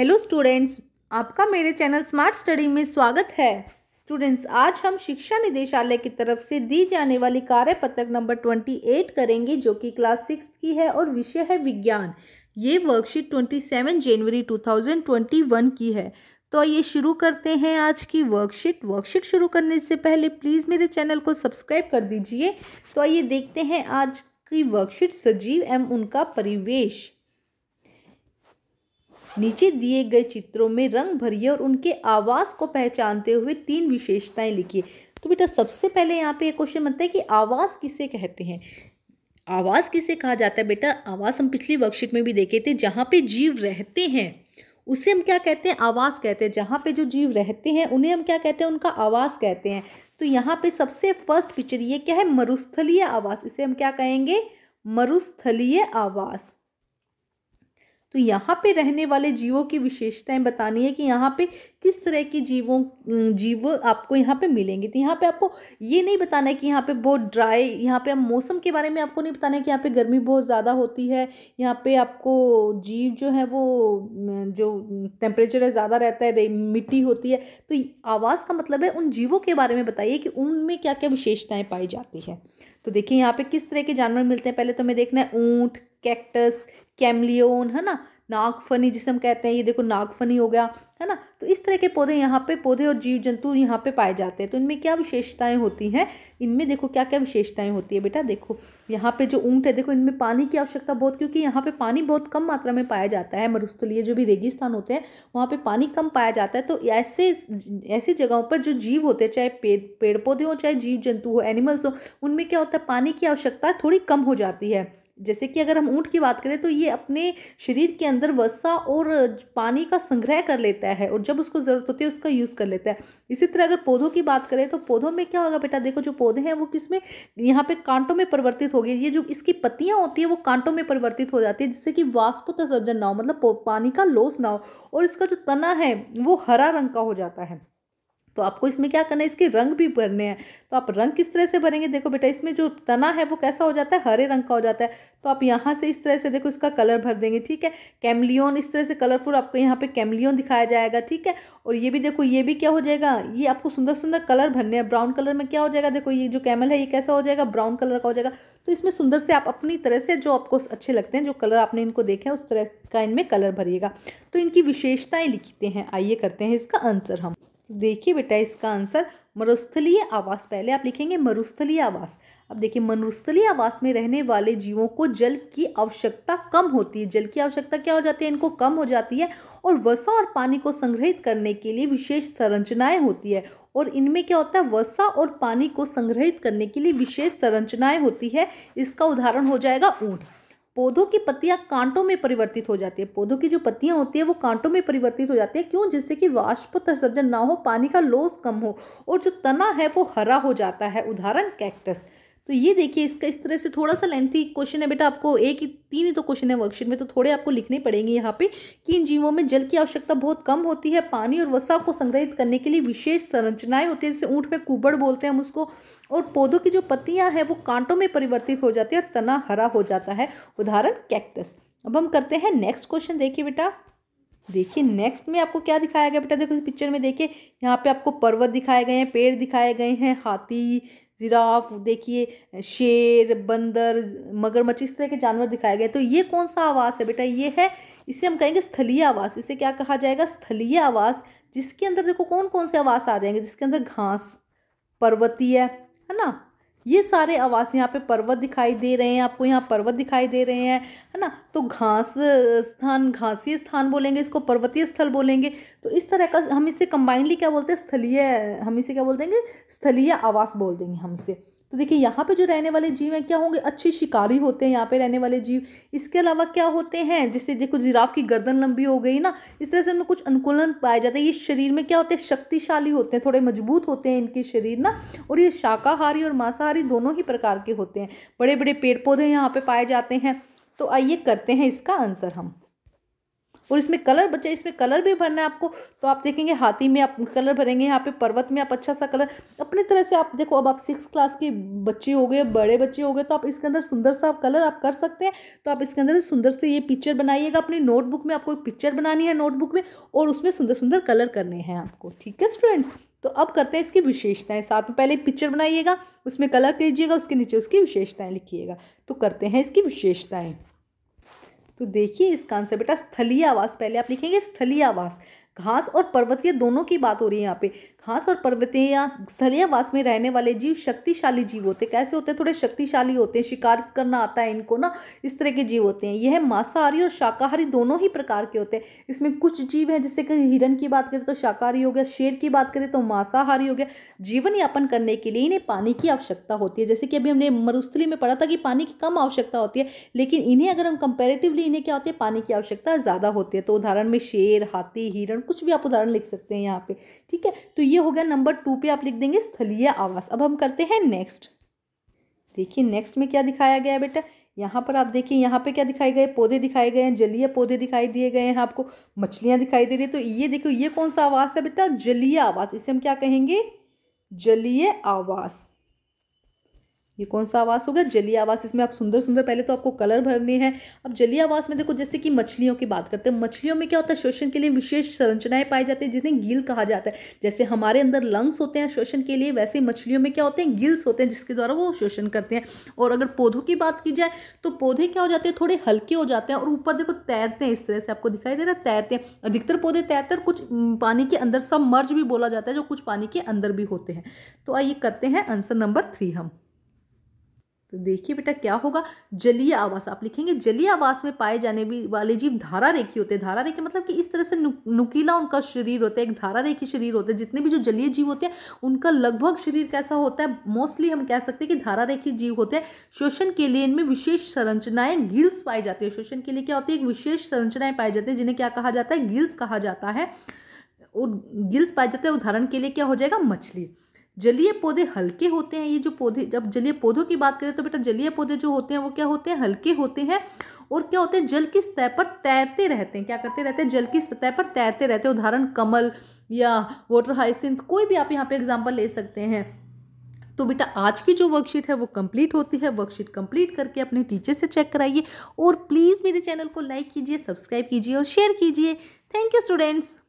hello students आपका मेरे channel smart study में स्वागत है स्टूडेंट्स आज हम शिक्षा निदेशालय की तरफ से दी जाने वाली कार्य पत्रक नंबर ट्वेंटी एट करेंगे जो कि क्लास सिक्स की है और विषय है विज्ञान ये वर्कशीट ट्वेंटी सेवन जनवरी टू थाउजेंड ट्वेंटी वन की है तो ये शुरू करते हैं आज की वर्कशीट वर्कशीट शुरू करने से पहले प्लीज़ मेरे चैनल को सब्सक्राइब कर दीजिए तो आइए देखते हैं आज की वर्कशीट सजीव एम उनका परिवेश नीचे दिए गए चित्रों में रंग भरिए और उनके आवाज़ को पहचानते हुए तीन विशेषताएं लिखिए तो बेटा सबसे पहले यहाँ पे क्वेश्चन बनता है कि आवाज़ किसे कहते हैं आवाज़ किसे कहा जाता है बेटा आवाज़ हम पिछली वर्कशीट में भी देखे थे जहाँ पे जीव रहते हैं उसे हम क्या कहते हैं आवाज कहते हैं जहाँ पे जो जीव रहते हैं उन्हें हम क्या कहते हैं उनका आवाज कहते हैं तो यहाँ पे सबसे फर्स्ट पिक्चर ये क्या है मरुस्थलीय आवास इसे हम क्या कहेंगे मरुस्थलीय आवास तो यहाँ पे रहने वाले जीवों की विशेषताएं बतानी है कि यहाँ पे किस तरह के जीवों जीव आपको यहाँ पे मिलेंगे तो यहाँ पे आपको ये नहीं बताना है कि यहाँ पे बहुत ड्राई यहाँ पे मौसम के बारे में आपको नहीं बताना है कि यहाँ पे गर्मी बहुत ज़्यादा होती है यहाँ पे आपको जीव जो है वो जो टेम्परेचर है ज़्यादा रहता है मिट्टी होती है तो आवाज़ का मतलब है उन जीवों के बारे में बताइए कि उनमें क्या क्या विशेषताएँ पाई जाती हैं तो देखिए यहाँ पे किस तरह के जानवर मिलते हैं पहले तो हमें देखना है ऊँट कैक्टस कैमलियोन है ना नागफनी जिसे हम कहते हैं ये देखो नागफनी हो गया है ना तो इस तरह के पौधे यहाँ पे पौधे और जीव जंतु यहाँ पे पाए जाते हैं तो इनमें क्या विशेषताएं होती हैं इनमें देखो क्या क्या विशेषताएं होती है बेटा देखो यहाँ पे जो ऊँट है देखो इनमें पानी की आवश्यकता बहुत क्योंकि यहाँ पे पानी बहुत कम मात्रा में पाया जाता है मरुस्थलीय जो भी रेगिस्तान होते हैं वहाँ पर पानी कम पाया जाता है तो ऐसे ऐसी जगहों पर जो जीव होते हैं चाहे पेड़ पेड़ पौधे हों चाहे जीव जंतु हो एनिमल्स हो उनमें क्या होता है पानी की आवश्यकता थोड़ी कम हो जाती है जैसे कि अगर हम ऊँट की बात करें तो ये अपने शरीर के अंदर वसा और पानी का संग्रह कर लेता है और जब उसको ज़रूरत होती है उसका यूज़ कर लेता है इसी तरह अगर पौधों की बात करें तो पौधों में क्या होगा बेटा देखो जो पौधे हैं वो किस में यहाँ पे कांटों में परिवर्तित हो गए ये जो इसकी पत्तियाँ होती हैं वो कांटों में परिवर्तित हो जाती है जिससे कि तसर्जन ना हो मतलब पानी का लॉस ना हो और इसका जो तना है वो हरा रंग का हो जाता है तो आपको इसमें क्या करना है इसके रंग भी भरने हैं तो आप रंग किस तरह से भरेंगे देखो बेटा इसमें जो तना है वो कैसा हो जाता है हरे रंग का हो जाता है तो आप यहाँ से इस तरह से देखो इसका कलर भर देंगे ठीक है कैमलियन इस तरह से कलरफुल आपको यहाँ पे कैमलियन दिखाया जाएगा ठीक है और ये भी देखो ये भी क्या हो जाएगा ये आपको सुंदर सुंदर कलर भरने हैं ब्राउन कलर में क्या हो जाएगा देखो ये जो कैमल है ये कैसा हो जाएगा ब्राउन कलर का हो जाएगा तो इसमें सुंदर से आप अपनी तरह से जो आपको अच्छे लगते हैं जो कलर आपने इनको देखे उस तरह का इनमें कलर भरिएगा तो इनकी विशेषताएँ लिखते हैं आइए करते हैं इसका आंसर हम देखिए बेटा इसका आंसर मरुस्थलीय आवास पहले आप लिखेंगे मरुस्थलीय आवास अब देखिए मरुस्थलीय आवास में रहने वाले जीवों को जल की आवश्यकता कम होती है जल की आवश्यकता क्या हो जाती है इनको कम हो जाती है और वसा और पानी को संग्रहित करने के लिए विशेष संरचनाएं होती है और इनमें क्या होता है वसा और पानी को संग्रहित करने के लिए विशेष संरचनाएं होती है इसका उदाहरण हो जाएगा ऊँट पौधों की पत्तियाँ कांटों में परिवर्तित हो जाती है पौधों की जो पत्तियाँ होती है वो कांटों में परिवर्तित हो जाती है क्यों जिससे कि वाष्प सर्जन ना हो पानी का लोस कम हो और जो तना है वो हरा हो जाता है उदाहरण कैक्टस तो ये देखिए इसका इस तरह से थोड़ा सा लेंथी क्वेश्चन है बेटा आपको एक ही तीन ही तो क्वेश्चन है वर्कशीट में तो थोड़े आपको लिखने पड़ेंगे यहाँ पे कि इन जीवों में जल की आवश्यकता बहुत कम होती है पानी और वसा को संग्रहित करने के लिए विशेष संरचनाएं होती है जैसे ऊँट में कुबड़ बोलते हैं हम उसको और पौधों की जो पत्तियाँ हैं वो कांटों में परिवर्तित हो जाती है और तना हरा हो जाता है उदाहरण कैक्टस अब हम करते हैं नेक्स्ट क्वेश्चन देखिए बेटा देखिए नेक्स्ट में आपको क्या दिखाया गया बेटा देखो इस पिक्चर में देखिए यहाँ पे आपको पर्वत दिखाए गए हैं पेड़ दिखाए गए हैं हाथी ज़िराफ देखिए शेर बंदर मगरमच्छ इस तरह के जानवर दिखाए गए तो ये कौन सा आवास है बेटा ये है इसे हम कहेंगे स्थलीय आवास इसे क्या कहा जाएगा स्थलीय आवास जिसके अंदर देखो कौन कौन से आवास आ जाएंगे जिसके अंदर घास पर्वतीय है ना ये सारे आवास यहाँ पे पर्वत दिखाई दे रहे हैं आपको यहाँ पर्वत दिखाई दे रहे हैं है ना तो घास स्थान घासी स्थान बोलेंगे इसको पर्वतीय स्थल बोलेंगे तो इस तरह का हम इसे कंबाइनली क्या बोलते हैं स्थलीय हम इसे क्या बोल देंगे स्थलीय आवास बोल देंगे हम इसे तो देखिए यहाँ पे जो रहने वाले जीव हैं क्या होंगे अच्छे शिकारी होते हैं यहाँ पे रहने वाले जीव इसके अलावा क्या होते हैं जैसे देखो जिराफ की गर्दन लंबी हो गई ना इस तरह से उनमें कुछ अनुकूलन पाया जाता है ये शरीर में क्या होते हैं शक्तिशाली होते हैं थोड़े मजबूत होते हैं इनके शरीर ना और ये शाकाहारी और मांसाहारी दोनों ही प्रकार के होते हैं बड़े बड़े पेड़ पौधे यहाँ पर पाए जाते हैं तो आइए करते हैं इसका आंसर हम और इसमें कलर बच्चा इसमें कलर भी भरना है आपको तो आप देखेंगे हाथी में आप कलर भरेंगे यहाँ पे पर्वत में आप अच्छा सा कलर अपनी तरह से आप देखो अब आप सिक्स क्लास के बच्चे हो गए बड़े बच्चे हो गए तो आप इसके अंदर सुंदर सा कलर आप कर सकते हैं तो आप इसके अंदर सुंदर से ये पिक्चर बनाइएगा अपनी नोटबुक में आपको पिक्चर बनानी है नोटबुक में और उसमें सुंदर सुंदर कलर करने हैं आपको ठीक है स्टूडेंट्स तो अब करते हैं इसकी विशेषताएं साथ में पहले पिक्चर बनाइएगा उसमें कलर कीजिएगा उसके नीचे उसकी विशेषताएं लिखिएगा तो करते हैं इसकी विशेषताएं तो देखिए इसका आंसर बेटा स्थलीय आवास पहले आप लिखेंगे स्थलीय आवास घास और पर्वतीय दोनों की बात हो रही है यहाँ पे घास और पर्वतीय या स्थलीयवास में रहने वाले जीव शक्तिशाली जीव होते कैसे होते हैं थोड़े शक्तिशाली होते हैं शिकार करना आता है इनको ना इस तरह के जीव होते हैं यह मांसाहारी और शाकाहारी दोनों ही प्रकार के होते हैं इसमें कुछ जीव हैं जैसे कि हिरण की बात करें तो शाकाहारी हो गया शेर की बात करें तो मांसाहारी हो गया जीवन यापन करने के लिए इन्हें पानी की आवश्यकता होती है जैसे कि अभी हमने मरुस्थली में पढ़ा था कि पानी की कम आवश्यकता होती है लेकिन इन्हें अगर हम कंपेरेटिवली इन्हें क्या होती है पानी की आवश्यकता ज़्यादा होती है तो उदाहरण में शेर हाथी हिरण कुछ भी आप उदाहरण लिख सकते हैं यहाँ पे ठीक है तो ये ये हो गया नंबर टू पे आप लिख देंगे स्थलीय आवास अब हम करते हैं नेक्स्ट देखिए नेक्स्ट में क्या दिखाया गया बेटा यहाँ पर आप देखिए यहाँ पे क्या दिखाए गए पौधे दिखाए गए हैं जलीय पौधे दिखाई दिए गए हैं आपको मछलियाँ दिखाई दे रही तो ये देखो ये कौन सा आवास है बेटा जलीय आवास इसे हम क्या कहेंगे जलीय आवास ये कौन सा आवास होगा जली आवास इसमें आप सुंदर सुंदर पहले तो आपको कलर भरने हैं अब जली आवास में देखो जैसे कि मछलियों की बात करते हैं मछलियों में क्या होता है श्वसन के लिए विशेष संरचनाएं पाई जाती है जिन्हें गिल कहा जाता है जैसे हमारे अंदर लंग्स होते हैं श्वसन के लिए वैसे मछलियों में क्या होते हैं गिल्स होते हैं जिसके द्वारा वो शोषण करते हैं और अगर पौधों की बात की जाए तो पौधे क्या हो जाते हैं थोड़े हल्के हो जाते हैं और ऊपर देखो तैरते हैं इस तरह से आपको दिखाई दे रहा है तैरते हैं अधिकतर पौधे तैरते हैं और कुछ पानी के अंदर सब मर्ज भी बोला जाता है जो कुछ पानी के अंदर भी होते हैं तो आइए करते हैं आंसर नंबर थ्री हम तो देखिए बेटा क्या होगा जलीय आवास आप लिखेंगे जलीय आवास में पाए जाने भी वाले जीव धारा रेखी होते हैं धारा रेखी मतलब कि इस तरह से नु, नुकीला उनका शरीर होता है एक धारा रेखी शरीर होता है जितने भी जो जलीय जीव होते हैं उनका लगभग शरीर कैसा होता है मोस्टली हम कह सकते हैं कि धारा रेखी जीव होते हैं शोषण के लिए इनमें विशेष संरचनाएं गिल्स पाई जाती है शोषण के लिए क्या होती है एक विशेष संरचनाएं पाई जाती है जिन्हें क्या कहा जाता है गिल्स कहा जाता है और गिल्स पाए जाते हैं उदाहरण के लिए क्या हो जाएगा मछली जलीय पौधे हल्के होते हैं ये जो पौधे जब जलीय पौधों की बात करें तो बेटा जलीय पौधे जो होते हैं वो क्या होते हैं हल्के होते हैं और क्या होते हैं जल की सतह पर तैरते रहते हैं क्या करते रहते हैं जल की सतह पर तैरते रहते हैं उदाहरण कमल या वाटर हाइसिंथ कोई भी आप यहाँ पे एग्जाम्पल ले सकते हैं तो बेटा आज की जो वर्कशीट है वो कंप्लीट होती है वर्कशीट कंप्लीट करके अपने टीचर से चेक कराइए और प्लीज़ मेरे चैनल को लाइक कीजिए सब्सक्राइब कीजिए और शेयर कीजिए थैंक यू स्टूडेंट्स